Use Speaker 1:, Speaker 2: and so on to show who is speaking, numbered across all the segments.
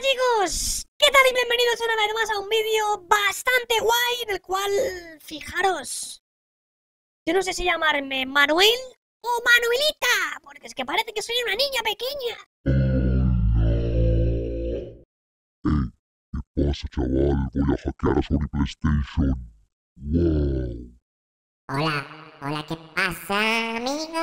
Speaker 1: chicos, ¿qué tal y bienvenidos una vez más a un vídeo bastante guay en el cual, fijaros, yo no sé si llamarme Manuel o Manuelita, porque es que parece que soy una niña pequeña. ¿qué pasa chaval? Voy a hackear a Sony PlayStation. Hola, hola, ¿qué pasa amigo?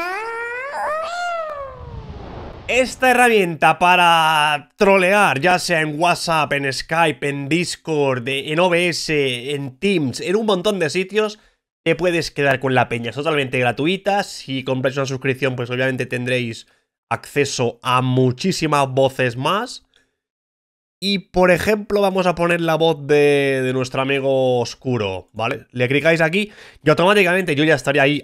Speaker 1: Esta herramienta para trolear, ya sea en WhatsApp, en Skype, en Discord, en OBS, en Teams, en un montón de sitios, te puedes quedar con la peña. Es totalmente gratuita. Si compráis una suscripción, pues obviamente tendréis acceso a muchísimas voces más. Y por ejemplo, vamos a poner la voz de, nuestro amigo oscuro, ¿vale? Le clicáis aquí y automáticamente yo ya estaría ahí,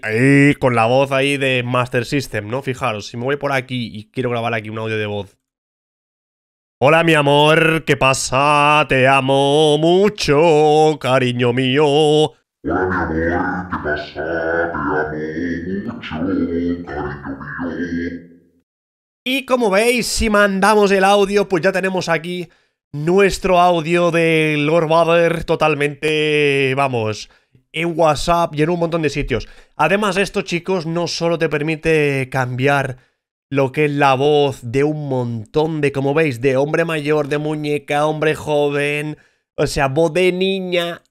Speaker 1: con la voz ahí de Master System, ¿no? Fijaros, si me voy por aquí y quiero grabar aquí un audio de voz. Hola mi amor, ¿qué pasa? Te amo mucho, cariño mío. Y como veis, si mandamos el audio, pues ya tenemos aquí nuestro audio de Lord Vader totalmente, vamos, en WhatsApp y en un montón de sitios. Además, esto, chicos, no solo te permite cambiar lo que es la voz de un montón de, como veis, de hombre mayor, de muñeca, hombre joven, o sea, voz de niña.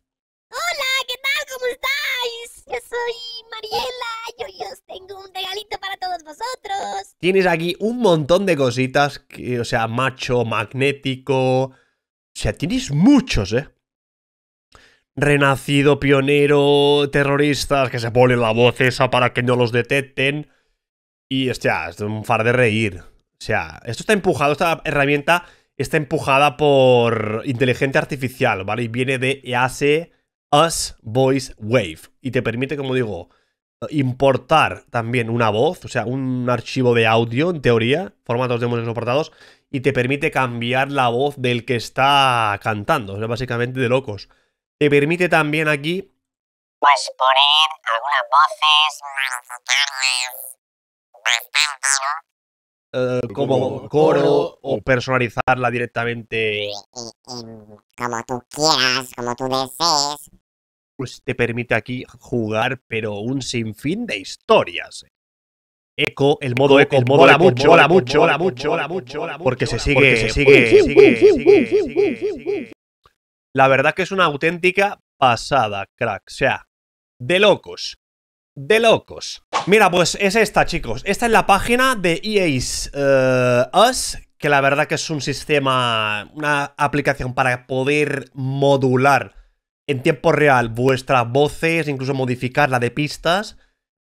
Speaker 1: Hola, ¿qué tal? ¿Cómo estáis? Yo soy Mariela y hoy os tengo un regalito para todos vosotros. Tienes aquí un montón de cositas, o sea, macho, magnético. O sea, tienes muchos, ¿eh? Renacido, pionero, terroristas, que se ponen la voz esa para que no los detecten. Y, hostia, es un far de reír. O sea, esto está empujado, esta herramienta está empujada por inteligencia artificial, ¿vale? Y viene de EASE Us Voice Wave. Y te permite, como digo, importar también una voz, o sea, un archivo de audio, en teoría, formatos de música soportados, y te permite cambiar la voz del que está cantando, o básicamente de locos. Te permite también aquí... Pues poner algunas voces eh, más como coro o personalizarla directamente. como tú quieras, como tú desees te permite aquí jugar, pero un sinfín de historias. Eco, el modo eco, el modo la mucho, la mucho, la mucho, la mucho, porque se sigue, se sigue, La verdad que es una auténtica pasada, crack. O sea, de locos. De locos. Mira, pues es esta, chicos. Esta es la página de EA's Us, que la verdad que es un sistema, una aplicación para poder modular en tiempo real vuestras voces, incluso modificar la de pistas,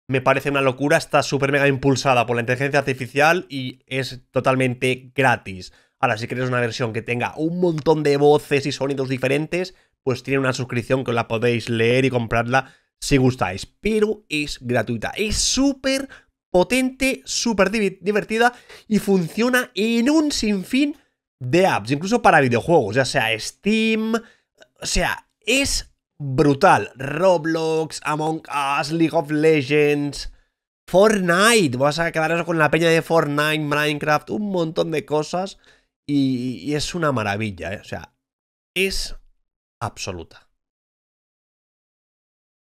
Speaker 1: me parece una locura. Está súper mega impulsada por la inteligencia artificial y es totalmente gratis. Ahora, si queréis una versión que tenga un montón de voces y sonidos diferentes, pues tiene una suscripción que la podéis leer y comprarla si gustáis. Pero es gratuita. Es súper potente, súper divertida y funciona en un sinfín de apps, incluso para videojuegos, ya sea Steam, o sea, es brutal. Roblox, Among Us, League of Legends, Fortnite. Vas a quedar eso con la peña de Fortnite, Minecraft, un montón de cosas. Y, es una maravilla, ¿eh? O sea, es absoluta.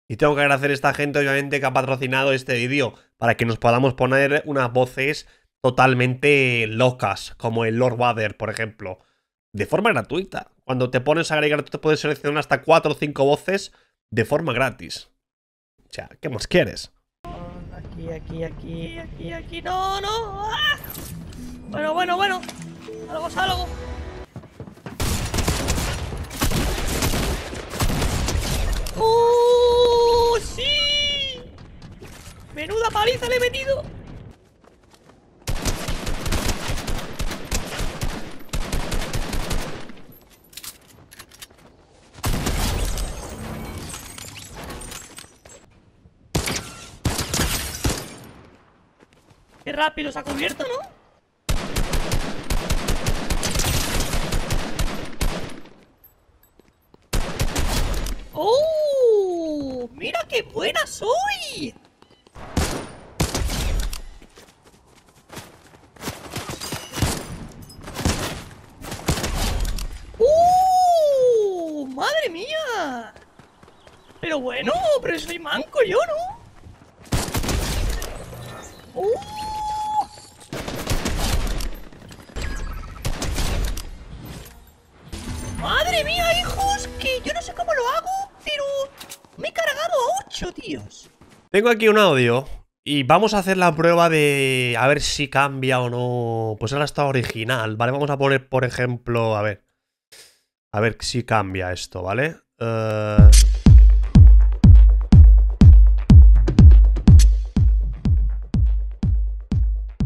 Speaker 1: Y tengo que agradecer a esta gente, obviamente, que ha patrocinado este vídeo para que nos podamos poner unas voces totalmente locas, como el Lord Vader, por ejemplo de forma gratuita. Cuando te pones a agregar, tú te puedes seleccionar hasta 4 o 5 voces de forma gratis. O sea, ¿qué más quieres? Aquí, aquí, aquí, aquí, aquí, no, no. ¡Ah! Bueno, bueno, bueno. Algo salgo. algo. ¡Oh, sí! ¡Menuda paliza le he metido! Qué rápido se ha cubierto, ¿no? ¡Oh! ¡Mira qué buena soy! ¡Uh! ¡Madre mía! Pero bueno, pero soy manco yo, ¿no? ¡Uh! mía, hijos, que yo no sé cómo lo hago, pero me he cargado a tíos. Tengo aquí un audio y vamos a hacer la prueba de a ver si cambia o no. Pues ahora está original, ¿vale? Vamos a poner, por ejemplo, a ver. A ver si cambia esto, ¿vale? Eh,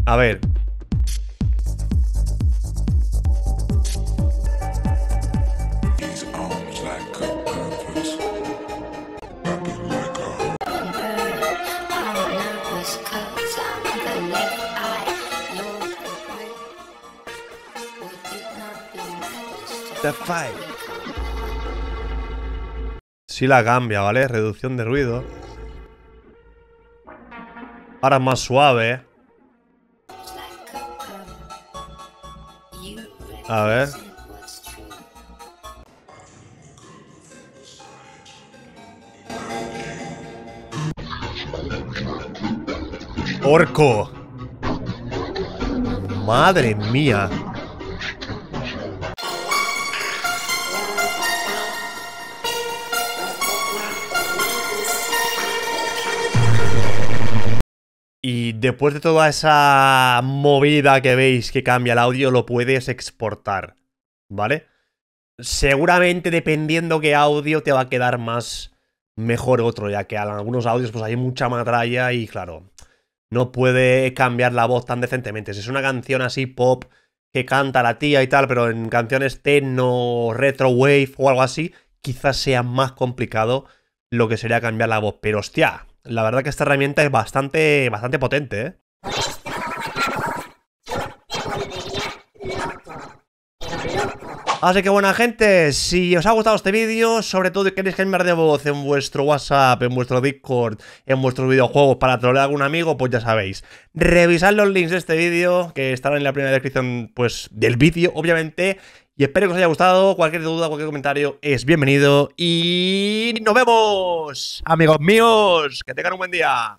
Speaker 1: a ver, Si la cambia, ¿vale? Reducción de ruido. Ahora más suave. A ver. Orco. Madre mía. Y después de toda esa movida que veis que cambia el audio, lo puedes exportar, ¿vale? Seguramente dependiendo qué audio te va a quedar más mejor otro, ya que en algunos audios pues hay mucha matralla y claro, no puede cambiar la voz tan decentemente. Si es una canción así pop que canta la tía y tal, pero en canciones techno, retro wave o algo así, quizás sea más complicado lo que sería cambiar la voz. Pero hostia, la verdad que esta herramienta es bastante, bastante potente, ¿eh? Así que buena gente, si os ha gustado este vídeo, sobre todo si queréis cambiar de voz en vuestro WhatsApp, en vuestro Discord, en vuestros videojuegos para trolear a algún amigo, pues ya sabéis. Revisad los links de este vídeo, que estarán en la primera descripción pues, del vídeo, obviamente, y espero que os haya gustado. Cualquier duda, cualquier comentario es bienvenido. Y nos vemos, amigos míos. Que tengan un buen día.